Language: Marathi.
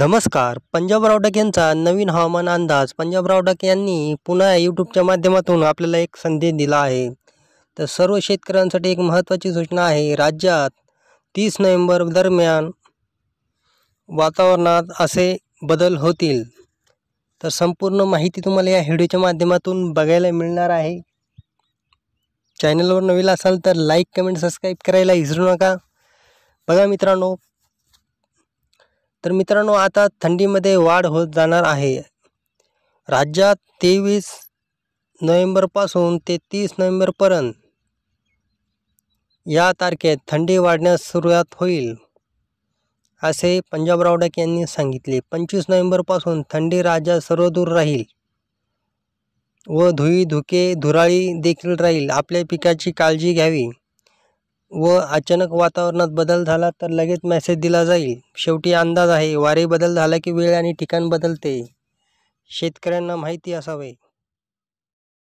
नमस्कार पंजाब रावडक यांचा नवीन हवामान अंदाज पंजाब रावडक यांनी पुन्हा यूट्यूबच्या माध्यमातून आपल्याला एक संदेश दिला आहे तर सर्व शेतकऱ्यांसाठी एक महत्त्वाची सूचना आहे राज्यात तीस नोव्हेंबर दरम्यान वातावरणात असे बदल होतील तर संपूर्ण माहिती तुम्हाला या व्हिडिओच्या माध्यमातून बघायला मिळणार आहे चॅनलवर नवीन असाल तर लाईक कमेंट सबस्क्राईब करायला विसरू नका बघा मित्रांनो तर मित्रांनो आता थंडीमध्ये वाढ होत जाणार आहे राज्यात तेवीस नोव्हेंबरपासून ते तीस नोव्हेंबरपर्यंत या तारखेत थंडी वाढण्यास सुरुवात होईल असे पंजाब रावडक यांनी सांगितले पंचवीस नोव्हेंबरपासून थंडी राज्यात सर्वदूर राहील व धुई धुके धुराळी देखील राहील आपल्या पिकाची काळजी घ्यावी व अचानक वातावरणात बदल झाला तर लगेच मेसेज दिला जाईल शेवटी अंदाज आहे वारे बदल झाला की वेळ आणि ठिकाण बदलते शेतकऱ्यांना माहिती असावे